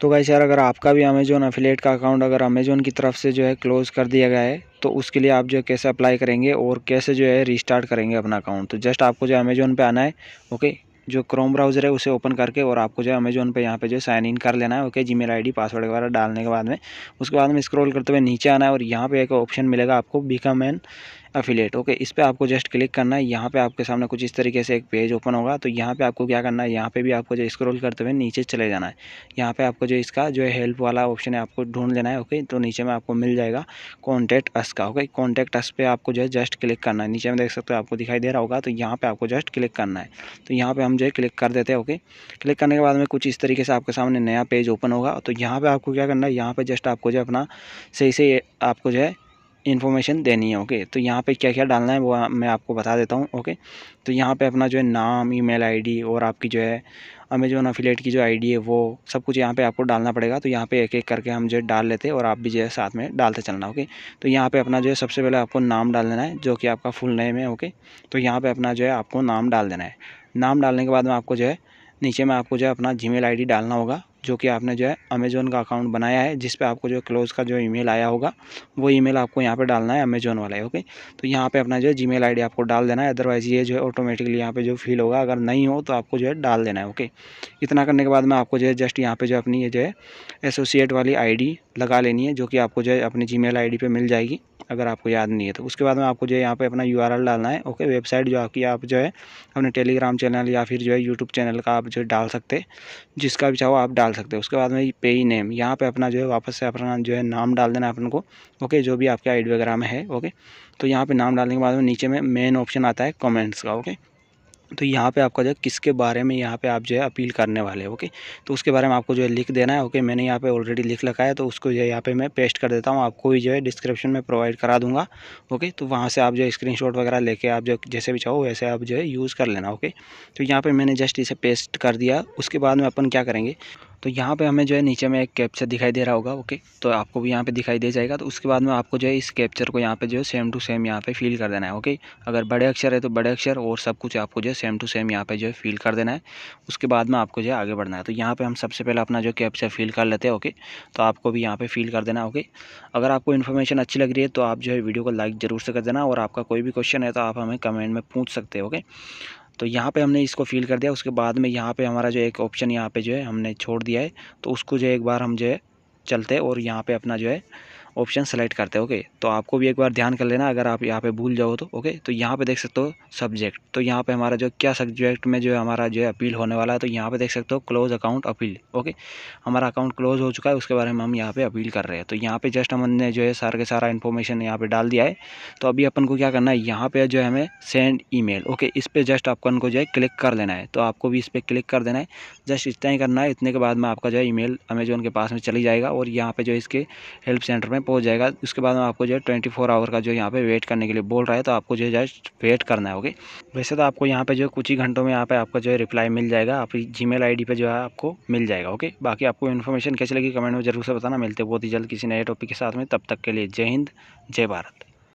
तो गाइस यार अगर आपका भी अमेजोन अफिलेट का अकाउंट अगर अमेजोन की तरफ से जो है क्लोज़ कर दिया गया है तो उसके लिए आप जो है कैसे अप्लाई करेंगे और कैसे जो है रिस्टार्ट करेंगे अपना अकाउंट तो जस्ट आपको जो है अमेजोन पर आना है ओके जो क्रोम ब्राउज़र है उसे ओपन करके और आपको जो है अमेजोन पे यहाँ पे जो साइन इन कर लेना है ओके जी मेल आई पासवर्ड वगैरह डालने के बाद में उसके बाद में स्क्रॉल करते हुए नीचे आना है और यहाँ पे एक ऑप्शन मिलेगा आपको बिकम एन अफिलेट ओके इस पर आपको जस्ट क्लिक करना है यहाँ पे आपके सामने कुछ इस तरीके से एक पेज ओपन होगा तो यहाँ पे आपको क्या करना है यहाँ पे भी आपको जो स्क्रॉल करते हुए नीचे चले जाना है यहाँ पे आपको जो इसका जो हेल्प वाला ऑप्शन है आपको ढूंढ लेना है ओके तो नीचे में आपको मिल जाएगा कॉन्टैक्ट अस का ओके कॉन्टैक्ट अस पर आपको जो है जस्ट क्लिक करना है नीचे में देख सकते हो आपको दिखाई दे रहा होगा तो यहाँ पर आपको जस्ट क्लिक करना है तो यहाँ पर हम जो है क्लिक कर देते हैं ओके क्लिक करने के बाद में कुछ इस तरीके से आपके सामने नया पेज ओपन होगा तो यहाँ पर आपको क्या करना है यहाँ पर जस्ट आपको जो है अपना सही से आपको जो है इन्फॉर्मेशन देनी है ओके तो यहाँ पे क्या क्या डालना है वो मैं आपको बता देता हूँ ओके तो यहाँ पे अपना जो है नाम ईमेल आईडी और आपकी जो है अमेजोन अफिलेट की जो आईडी है वो सब कुछ यहाँ पे आपको डालना पड़ेगा तो यहाँ पे एक एक करके हम जो है डाल लेते हैं और आप भी जो है साथ में डालते चलना ओके तो यहाँ पर अपना जो है सबसे पहले आपको नाम डाल देना है जो कि आपका फुल नेम है ओके तो यहाँ पर अपना जो है आपको नाम डाल देना है नाम डालने के बाद में आपको जो है नीचे में आपको जो है अपना जीमेल आईडी डालना होगा जो कि आपने जो है अमेज़ोन का अकाउंट बनाया है जिस पे आपको जो क्लोज़ का जो ईमेल आया होगा वो ईमेल आपको यहाँ पे डालना है अमेज़ोन वाला है ओके तो यहाँ पे अपना जो है जीमेल आईडी आपको डाल देना है अदरवाइज़ ये जो है ऑटोमेटिकली यहाँ पे जो फील होगा अगर नहीं हो तो आपको जो है डाल देना है ओके इतना करने के बाद में आपको जो है जस्ट यहाँ पर जो अपनी ये जो है एसोसिएट वाली आई लगा लेनी है जो कि आपको जो है अपनी जी मेल पे मिल जाएगी अगर आपको याद नहीं है तो उसके बाद में आपको जो है यहाँ पे अपना यू डालना है ओके वेबसाइट जो आपकी आप जो है अपने टेलीग्राम चैनल या फिर जो है यूट्यूब चैनल का आप जो डाल सकते जिसका भी चाहो आप डाल सकते उसके बाद में पे ही नेम यहाँ पर अपना जो है वापस से अपना जो है नाम डाल देना अपन को ओके जो भी आपके आइड वगैरह में है ओके तो यहाँ पर नाम डालने के बाद में नीचे में मेन ऑप्शन आता है कॉमेंट्स का ओके तो यहाँ पे आपका जो है किसके बारे में यहाँ पे आप जो है अपील करने वाले हैं ओके तो उसके बारे में आपको जो है लिख देना है ओके मैंने यहाँ पे ऑलरेडी लिख लगाया तो उसको जो है यहाँ पे मैं पेस्ट कर देता हूँ आपको भी जो है डिस्क्रिप्शन में प्रोवाइड करा दूंगा ओके तो वहाँ से आप जो है स्क्रीन वगैरह लेके आप जो जैसे भी चाहो वैसे आप जो है यूज़ कर लेना ओके तो यहाँ पर मैंने जस्ट इसे पेस्ट कर दिया उसके बाद में अपन क्या करेंगे तो यहाँ पे हमें जो है नीचे में एक कैप्चर दिखाई दे रहा होगा ओके तो आपको भी यहाँ पे दिखाई दे जाएगा तो उसके बाद में आपको जो है इस कैप्चर को यहाँ पे जो है सेम टू सेम यहाँ पे फील कर देना है ओके अगर बड़े अक्षर है तो बड़े अक्षर और सब कुछ आपको जो है सेम टू सेम यहाँ पे जो है फील कर देना है उसके बाद में आपको जो है आगे बढ़ना है तो यहाँ पर हम सबसे पहले अपना जो कैप्चर फील कर लेते हैं ओके तो आपको भी यहाँ पर फील कर देना ओके अगर आपको इन्फॉर्मेशन अच्छी लग रही है तो आप जो है वीडियो को लाइक ज़रूर से कर देना और आपका कोई भी क्वेश्चन है तो आप हमें कमेंट में पूछ सकते हैं ओके तो यहाँ पे हमने इसको फिल कर दिया उसके बाद में यहाँ पे हमारा जो एक ऑप्शन यहाँ पे जो है हमने छोड़ दिया है तो उसको जो है एक बार हम जो है चलते और यहाँ पे अपना जो है ऑप्शन सेलेक्ट करते हैं ओके तो आपको भी एक बार ध्यान कर लेना अगर आप यहाँ पे भूल जाओ तो ओके तो यहाँ पे देख सकते हो सब्जेक्ट तो यहाँ पे हमारा जो क्या सब्जेक्ट में जो है हमारा जो है अपील होने वाला है तो यहाँ पे देख सकते हो क्लोज अकाउंट अपील ओके हमारा अकाउंट क्लोज हो चुका है उसके बारे में हम यहाँ पर अपील कर रहे हैं तो यहाँ पर जस्ट हमने जो है सारे के सारा इन्फॉर्मेशन यहाँ पर डाल दिया है तो अभी अपन को क्या करना है यहाँ पर जो है हमें सेंड ई ओके इस पर जस्ट आपको को जो है क्लिक कर लेना है तो आपको भी इस पर क्लिक कर देना है जस्ट इतना ही करना है इतने के बाद में आपका जो है ई अमेजोन के पास में चली जाएगा और यहाँ पर जो इसके हेल्प सेंटर में में पहुँच जाएगा उसके बाद में आपको जो है ट्वेंटी फोर आवर का जो यहाँ पे वेट करने के लिए बोल रहा है तो आपको जो है वेट करना है ओके वैसे तो आपको यहाँ पे जो है कुछ ही घंटों में यहाँ पे आपका जो है रिप्लाई मिल जाएगा आप जी मेल आई पे जो है आपको मिल जाएगा ओके बाकी आपको इन्फॉर्मेशन कैसी लगी कमेंट में जरूर से बताना मिलते बहुत ही जल्द किसी नए टॉपिक के साथ में तब तक के लिए जय हिंद जय भारत